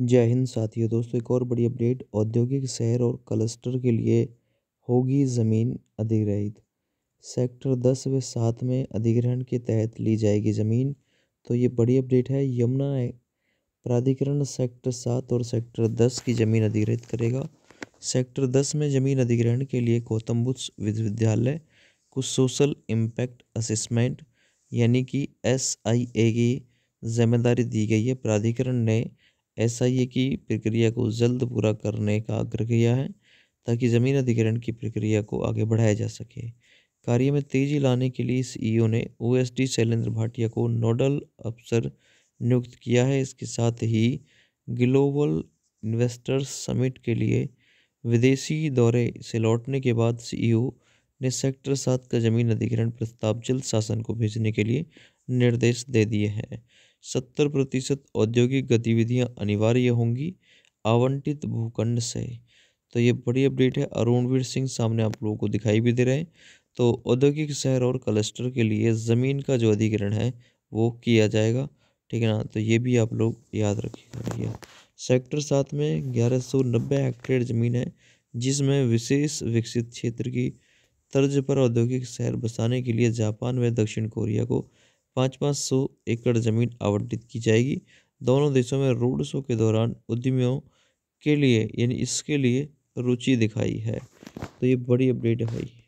जय हिंद साथियों दोस्तों एक और बड़ी अपडेट औद्योगिक शहर और क्लस्टर के लिए होगी ज़मीन अधिग्रहित सेक्टर दस व सात में अधिग्रहण के तहत ली जाएगी ज़मीन तो ये बड़ी अपडेट है यमुना प्राधिकरण सेक्टर सात और सेक्टर दस की ज़मीन अधिग्रहित करेगा सेक्टर दस में ज़मीन अधिग्रहण के लिए गौतम बुद्ध विश्वविद्यालय को सोशल इम्पैक्ट असेसमेंट यानी कि एस आई ए की जिम्मेदारी दी गई है प्राधिकरण ने एस आई ए की प्रक्रिया को जल्द पूरा करने का आग्रह किया है ताकि ज़मीन अधिग्रहण की प्रक्रिया को आगे बढ़ाया जा सके कार्य में तेजी लाने के लिए ओ e ने ओएसडी शैलेंद्र भाटिया को नोडल अफसर नियुक्त किया है इसके साथ ही ग्लोबल इन्वेस्टर्स समिट के लिए विदेशी दौरे से लौटने के बाद सीईओ e ने सेक्टर सात का जमीन अधिग्रहण प्रस्ताव जल्द शासन को भेजने के लिए निर्देश दे दिए हैं सत्तर प्रतिशत औद्योगिक गतिविधियाँ अनिवार्य होंगी आवंटित भूखंड से तो ये बड़ी अपडेट है अरुणवीर सिंह सामने आप लोगों को दिखाई भी दे रहे हैं तो औद्योगिक शहर और क्लस्टर के लिए ज़मीन का जो अधिग्रहण है वो किया जाएगा ठीक है ना तो ये भी आप लोग याद रखिएगा भैया सेक्टर सात में ग्यारह सौ नब्बे हेक्टेयर ज़मीन है जिसमें विशेष विकसित क्षेत्र की तर्ज पर औद्योगिक शहर बसाने के लिए जापान व दक्षिण कोरिया को पाँच पाँच सौ एकड़ जमीन आवंटित की जाएगी दोनों देशों में रोड शो के दौरान उद्यमियों के लिए यानी इसके लिए रुचि दिखाई है तो ये बड़ी अपडेट है भाई